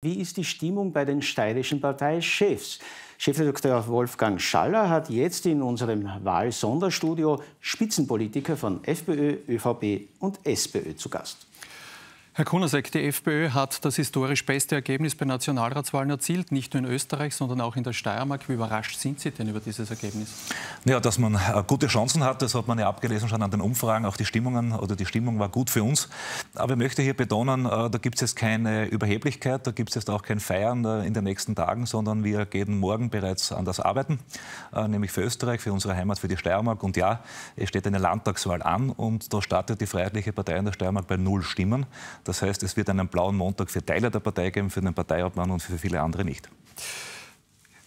Wie ist die Stimmung bei den steirischen Parteichefs? Chefredakteur Wolfgang Schaller hat jetzt in unserem Wahlsonderstudio Spitzenpolitiker von FPÖ, ÖVP und SPÖ zu Gast. Herr Kunasek, die FPÖ hat das historisch beste Ergebnis bei Nationalratswahlen erzielt, nicht nur in Österreich, sondern auch in der Steiermark. Wie überrascht sind Sie denn über dieses Ergebnis? Ja, dass man äh, gute Chancen hat, das hat man ja abgelesen schon an den Umfragen. Auch die Stimmungen oder die Stimmung war gut für uns. Aber ich möchte hier betonen, äh, da gibt es jetzt keine Überheblichkeit, da gibt es jetzt auch kein Feiern äh, in den nächsten Tagen, sondern wir gehen morgen bereits an das Arbeiten, nämlich für Österreich, für unsere Heimat, für die Steiermark. Und ja, es steht eine Landtagswahl an und da startet die Freiheitliche Partei in der Steiermark bei null Stimmen. Das heißt, es wird einen blauen Montag für Teile der Partei geben, für den Parteiobmann und für viele andere nicht.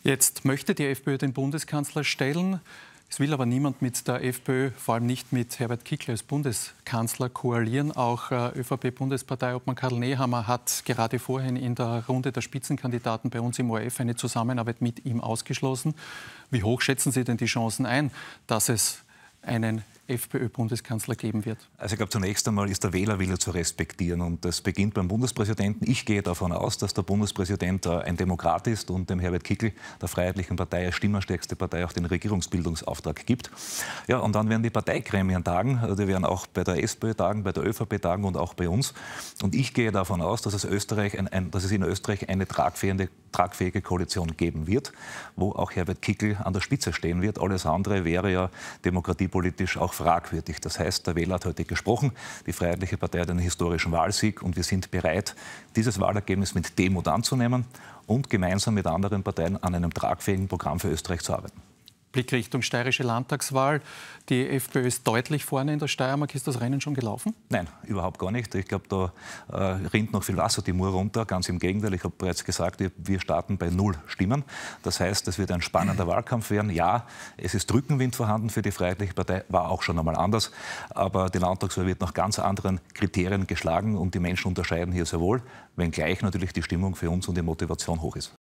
Jetzt möchte die FPÖ den Bundeskanzler stellen. Es will aber niemand mit der FPÖ, vor allem nicht mit Herbert Kickler als Bundeskanzler koalieren. Auch äh, ÖVP-Bundesparteiobmann Karl Nehammer hat gerade vorhin in der Runde der Spitzenkandidaten bei uns im ORF eine Zusammenarbeit mit ihm ausgeschlossen. Wie hoch schätzen Sie denn die Chancen ein, dass es einen FPÖ-Bundeskanzler geben wird? Also ich glaube, zunächst einmal ist der Wählerwille zu respektieren und das beginnt beim Bundespräsidenten. Ich gehe davon aus, dass der Bundespräsident äh, ein Demokrat ist und dem Herbert Kickl, der Freiheitlichen Partei, als stimmenstärkste Partei auch den Regierungsbildungsauftrag gibt. Ja, und dann werden die Parteigremien tagen, äh, die werden auch bei der SPÖ tagen, bei der ÖVP tagen und auch bei uns. Und ich gehe davon aus, dass es, Österreich ein, ein, dass es in Österreich eine tragfähige tragfähige Koalition geben wird, wo auch Herbert Kickel an der Spitze stehen wird. Alles andere wäre ja demokratiepolitisch auch fragwürdig. Das heißt, der Wähler hat heute gesprochen, die Freiheitliche Partei hat einen historischen Wahlsieg und wir sind bereit, dieses Wahlergebnis mit Demut anzunehmen und gemeinsam mit anderen Parteien an einem tragfähigen Programm für Österreich zu arbeiten. Blick Richtung steirische Landtagswahl. Die FPÖ ist deutlich vorne in der Steiermark. Ist das Rennen schon gelaufen? Nein, überhaupt gar nicht. Ich glaube, da äh, rinnt noch viel Wasser die Mur runter. Ganz im Gegenteil, ich habe bereits gesagt, wir starten bei null Stimmen. Das heißt, es wird ein spannender Wahlkampf werden. Ja, es ist Rückenwind vorhanden für die Freiheitliche Partei, war auch schon einmal anders. Aber die Landtagswahl wird nach ganz anderen Kriterien geschlagen und die Menschen unterscheiden hier sehr wohl, wenngleich natürlich die Stimmung für uns und die Motivation hoch ist.